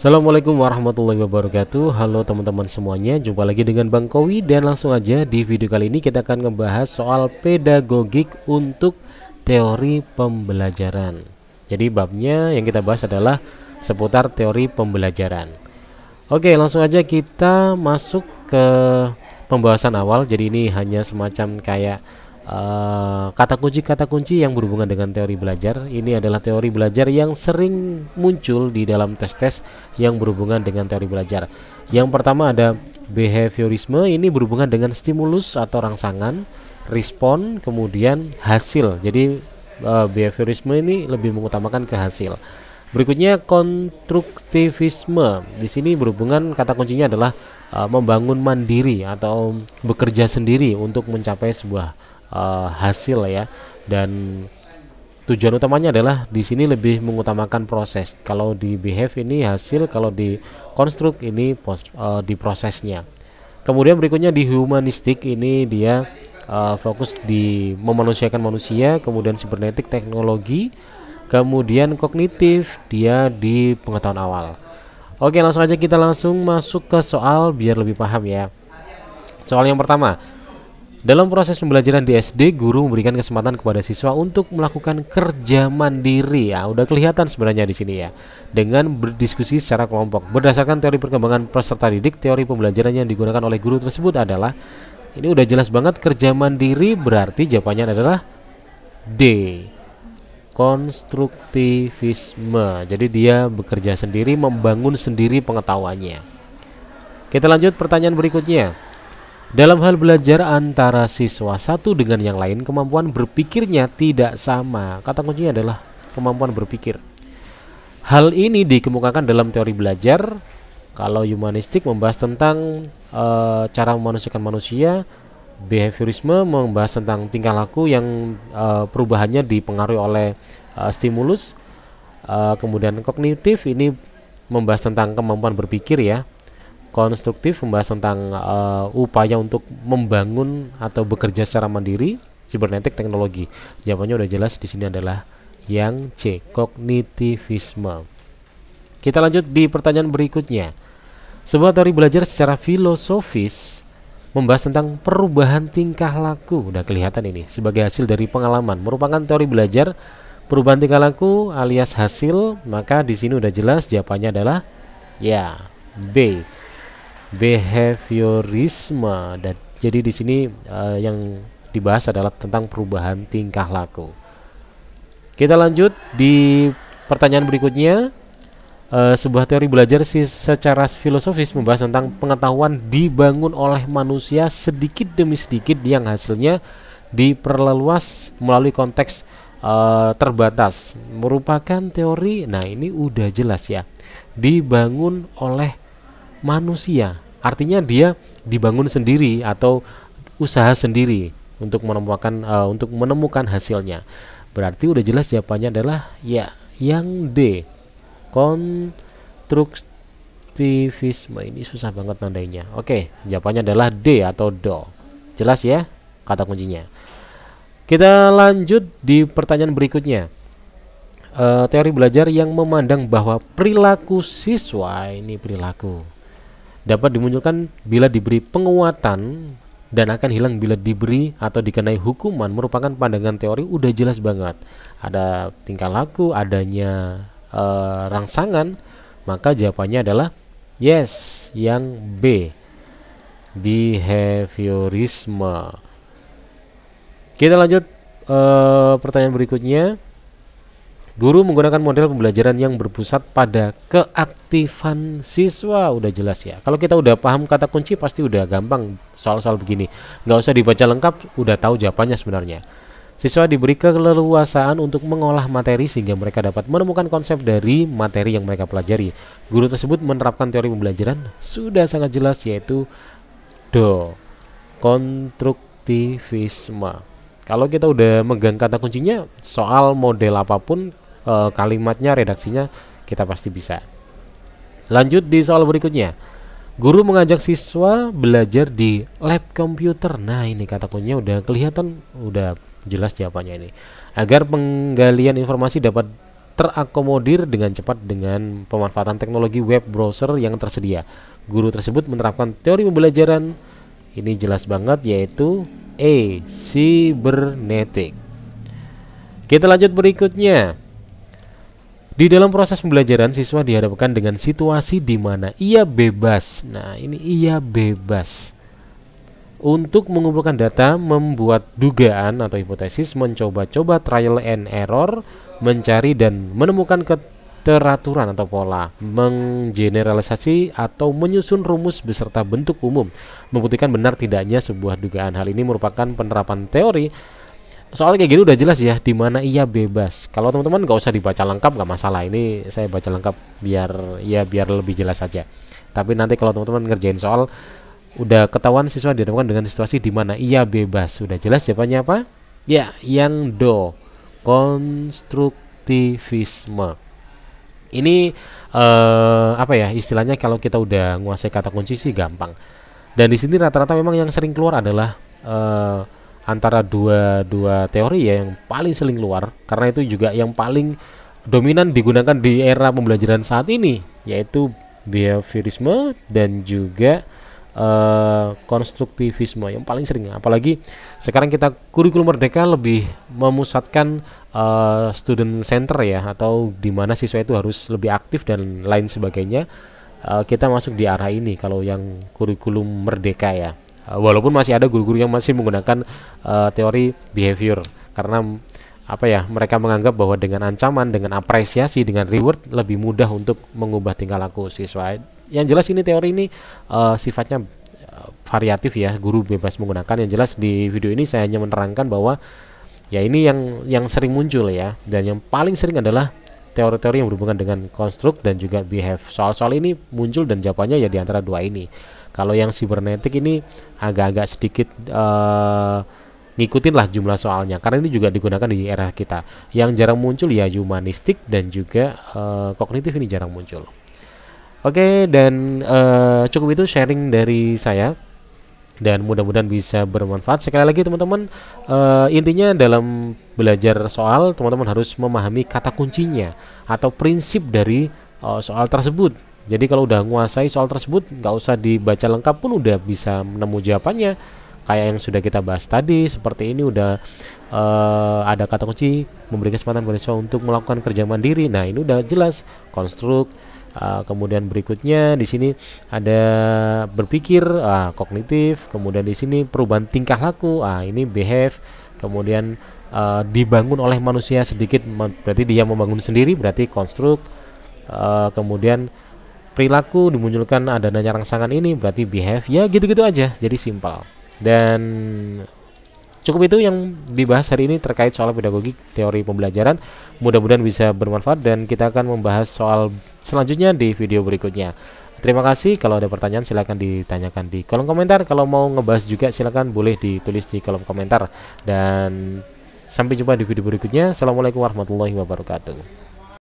Assalamualaikum warahmatullahi wabarakatuh Halo teman-teman semuanya Jumpa lagi dengan Bang Kowi Dan langsung aja di video kali ini kita akan membahas soal pedagogik untuk teori pembelajaran Jadi babnya yang kita bahas adalah seputar teori pembelajaran Oke langsung aja kita masuk ke pembahasan awal Jadi ini hanya semacam kayak Eh, kata kunci-kata kunci yang berhubungan dengan teori belajar ini adalah teori belajar yang sering muncul di dalam tes-tes yang berhubungan dengan teori belajar. Yang pertama ada behaviorisme ini berhubungan dengan stimulus atau rangsangan, respon, kemudian hasil. Jadi uh, behaviorisme ini lebih mengutamakan ke hasil. Berikutnya konstruktivisme. Di sini berhubungan kata kuncinya adalah eh, membangun mandiri atau bekerja sendiri untuk mencapai sebuah uh, hasil ya dan tujuan utamanya adalah di sini lebih mengutamakan proses. Kalau di behave ini hasil, kalau di konstruk ini post, uh, eh, di prosesnya. Kemudian berikutnya di humanistik ini dia uh, fokus di memanusiakan manusia, kemudian sibernetik teknologi, kemudian kognitif dia di pengetahuan awal. Oke, langsung aja kita langsung masuk ke soal biar lebih paham ya. Soal yang pertama, dalam proses pembelajaran di SD, guru memberikan kesempatan kepada siswa untuk melakukan kerja mandiri. Ya, udah kelihatan sebenarnya di sini ya. Dengan berdiskusi secara kelompok. Berdasarkan teori perkembangan peserta didik, teori pembelajaran yang digunakan oleh guru tersebut adalah ini udah jelas banget kerja mandiri berarti jawabannya adalah D. Konstruktivisme. Jadi dia bekerja sendiri, membangun sendiri pengetahuannya. Kita lanjut pertanyaan berikutnya. Dalam hal belajar antara siswa satu dengan yang lain, kemampuan berpikirnya tidak sama. Kata kuncinya adalah kemampuan berpikir. Hal ini dikemukakan dalam teori belajar. Kalau humanistik membahas tentang e, cara memanusiakan manusia, behaviorisme membahas tentang tingkah laku yang e, perubahannya dipengaruhi oleh e, stimulus. E, kemudian kognitif ini membahas tentang kemampuan berpikir ya konstruktif membahas tentang uh, upaya untuk membangun atau bekerja secara mandiri cybernetic teknologi. Jawabannya udah jelas di sini adalah yang C, kognitivisme. Kita lanjut di pertanyaan berikutnya. Sebuah teori belajar secara filosofis membahas tentang perubahan tingkah laku. Udah kelihatan ini sebagai hasil dari pengalaman. Merupakan teori belajar perubahan tingkah laku alias hasil, maka di sini udah jelas jawabannya adalah ya B behaviorisme dan jadi di sini uh, yang dibahas adalah tentang perubahan tingkah laku. Kita lanjut di pertanyaan berikutnya uh, sebuah teori belajar sih secara filosofis membahas tentang pengetahuan dibangun oleh manusia sedikit demi sedikit yang hasilnya diperleluas melalui konteks uh, terbatas merupakan teori nah ini udah jelas ya dibangun oleh manusia. Artinya dia dibangun sendiri atau usaha sendiri untuk menemukan uh, untuk menemukan hasilnya. Berarti udah jelas jawabannya adalah ya yang D. Konstruktivisme ini susah banget nandainya. Oke, jawabannya adalah D atau do. Jelas ya kata kuncinya. Kita lanjut di pertanyaan berikutnya. E, teori belajar yang memandang bahwa perilaku siswa ini perilaku dapat dimunculkan bila diberi penguatan dan akan hilang bila diberi atau dikenai hukuman merupakan pandangan teori udah jelas banget. Ada tingkah laku, adanya e, rangsangan, maka jawabannya adalah yes yang B. Behaviorisme. Kita lanjut e, pertanyaan berikutnya. Guru menggunakan model pembelajaran yang berpusat pada keaktifan siswa. Udah jelas ya. Kalau kita udah paham kata kunci pasti udah gampang soal-soal begini. Nggak usah dibaca lengkap, udah tahu jawabannya sebenarnya. Siswa diberi keleluasaan untuk mengolah materi sehingga mereka dapat menemukan konsep dari materi yang mereka pelajari. Guru tersebut menerapkan teori pembelajaran sudah sangat jelas yaitu do konstruktivisme. Kalau kita udah megang kata kuncinya soal model apapun uh, kalimatnya redaksinya kita pasti bisa lanjut di soal berikutnya guru mengajak siswa belajar di lab komputer nah ini kata kuncinya udah kelihatan udah jelas jawabannya ini agar penggalian informasi dapat terakomodir dengan cepat dengan pemanfaatan teknologi web browser yang tersedia. Guru tersebut menerapkan teori pembelajaran ini jelas banget yaitu E. Cybernetic. Kita lanjut berikutnya. Di dalam proses pembelajaran, siswa dihadapkan dengan situasi di mana ia bebas. Nah, ini ia bebas untuk mengumpulkan data, membuat dugaan atau hipotesis, mencoba-coba trial and error, mencari dan menemukan keteraturan atau pola, menggeneralisasi atau menyusun rumus beserta bentuk umum, membuktikan benar tidaknya sebuah dugaan. Hal ini merupakan penerapan teori soal kayak gini udah jelas ya di mana ia bebas kalau teman-teman nggak usah dibaca lengkap nggak masalah ini saya baca lengkap biar ya biar lebih jelas saja tapi nanti kalau teman-teman ngerjain soal udah ketahuan siswa dihadapkan dengan situasi di mana ia bebas sudah jelas jawabannya apa ya yang do konstruktivisme ini eh, apa ya istilahnya kalau kita udah nguasai kata kunci sih gampang dan di sini rata-rata memang yang sering keluar adalah eh, antara dua dua teori ya yang paling seling keluar karena itu juga yang paling dominan digunakan di era pembelajaran saat ini yaitu behaviorisme dan juga uh, konstruktivisme yang paling sering apalagi sekarang kita kurikulum merdeka lebih memusatkan uh, student center ya atau di mana siswa itu harus lebih aktif dan lain sebagainya uh, kita masuk di arah ini kalau yang kurikulum merdeka ya Eh, walaupun masih ada guru-guru yang masih menggunakan uh, teori behavior karena mm, apa ya mereka menganggap bahwa dengan ancaman dengan apresiasi dengan reward lebih mudah untuk mengubah tingkah laku siswa yang jelas ini teori ini uh, sifatnya variatif ya guru bebas menggunakan yang jelas di video ini saya hanya menerangkan bahwa ya ini yang yang sering muncul ya dan yang paling sering adalah teori-teori yang berhubungan dengan konstruk dan juga behave soal-soal ini muncul dan jawabannya ya di antara dua ini kalau yang sibernetik ini agak-agak sedikit uh, ngikutin lah jumlah soalnya karena ini juga digunakan di era kita yang jarang muncul ya humanistik dan juga uh, kognitif ini jarang muncul oke okay, dan uh, cukup itu sharing dari saya dan mudah-mudahan bisa bermanfaat sekali lagi teman-teman uh, intinya dalam belajar soal teman-teman harus memahami kata kuncinya atau prinsip dari uh, soal tersebut jadi kalau udah menguasai soal tersebut, nggak usah dibaca lengkap pun udah bisa menemu jawabannya. Kayak yang sudah kita bahas tadi, seperti ini udah uh, ada kata kunci memberi kesempatan siswa untuk melakukan kerja mandiri. Nah ini udah jelas konstruk. Uh, kemudian berikutnya di sini ada berpikir uh, kognitif, kemudian di sini perubahan tingkah laku, uh, ini behave, kemudian uh, dibangun oleh manusia sedikit berarti dia membangun sendiri berarti konstruk, uh, kemudian perilaku dimunculkan adanya rangsangan ini berarti behave ya gitu-gitu aja jadi simpel dan cukup itu yang dibahas hari ini terkait soal pedagogik teori pembelajaran mudah-mudahan bisa bermanfaat dan kita akan membahas soal selanjutnya di video berikutnya Terima kasih. Kalau ada pertanyaan silahkan ditanyakan di kolom komentar. Kalau mau ngebahas juga silahkan boleh ditulis di kolom komentar. Dan sampai jumpa di video berikutnya. Assalamualaikum warahmatullahi wabarakatuh.